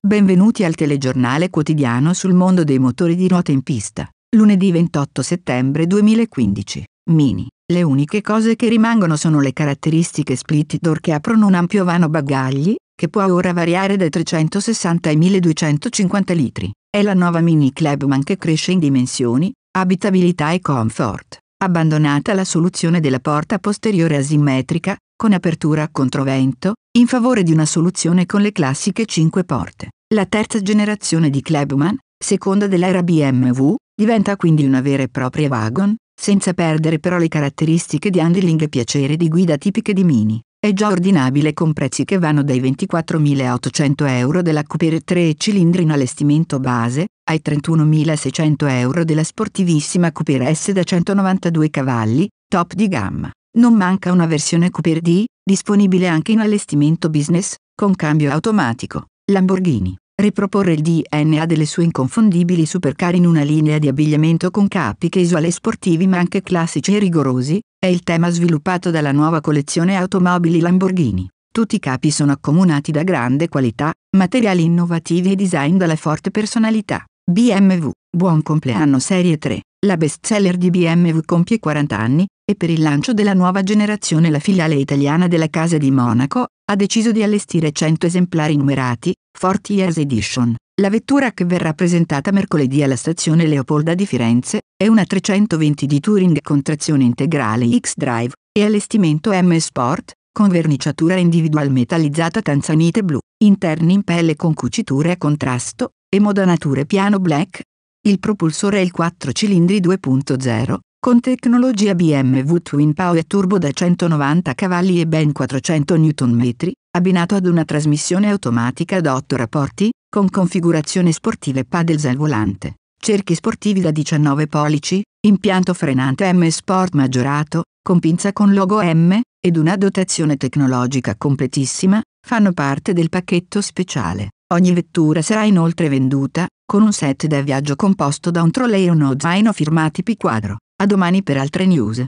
Benvenuti al telegiornale quotidiano sul mondo dei motori di ruota in pista. Lunedì 28 settembre 2015. Mini. Le uniche cose che rimangono sono le caratteristiche split door che aprono un ampio vano bagagli, che può ora variare dai 360 ai 1250 litri. È la nuova Mini Clubman che cresce in dimensioni, abitabilità e comfort. Abbandonata la soluzione della porta posteriore asimmetrica, con apertura a controvento, in favore di una soluzione con le classiche 5 porte. La terza generazione di Klebman, seconda dell'era BMW, diventa quindi una vera e propria wagon, senza perdere però le caratteristiche di handling e piacere di guida tipiche di Mini è già ordinabile con prezzi che vanno dai 24.800 euro della Cooper 3 cilindri in allestimento base, ai 31.600 euro della sportivissima Cooper S da 192 cavalli, top di gamma. Non manca una versione Cooper D, disponibile anche in allestimento business, con cambio automatico. Lamborghini. Riproporre il DNA delle sue inconfondibili supercar in una linea di abbigliamento con capi casual e sportivi ma anche classici e rigorosi, è il tema sviluppato dalla nuova collezione automobili Lamborghini. Tutti i capi sono accomunati da grande qualità, materiali innovativi e design dalla forte personalità. BMW, buon compleanno Serie 3. La bestseller di BMW compie 40 anni, e per il lancio della nuova generazione la filiale italiana della Casa di Monaco, ha deciso di allestire 100 esemplari numerati, 40 Years Edition. La vettura che verrà presentata mercoledì alla stazione Leopolda di Firenze, è una 320 di Touring con trazione integrale X-Drive e allestimento M Sport, con verniciatura individual metallizzata tanzanite blu, interni in pelle con cuciture a contrasto e modanature piano black. Il propulsore è il 4 cilindri 2.0, con tecnologia BMW Twin Power Turbo da 190 cavalli e ben 400 Nm, abbinato ad una trasmissione automatica ad 8 rapporti, con configurazione sportiva e paddles al volante cerchi sportivi da 19 pollici, impianto frenante M Sport maggiorato, con pinza con logo M, ed una dotazione tecnologica completissima, fanno parte del pacchetto speciale. Ogni vettura sarà inoltre venduta, con un set da viaggio composto da un trolley e uno zaino firmati P4. A domani per altre news.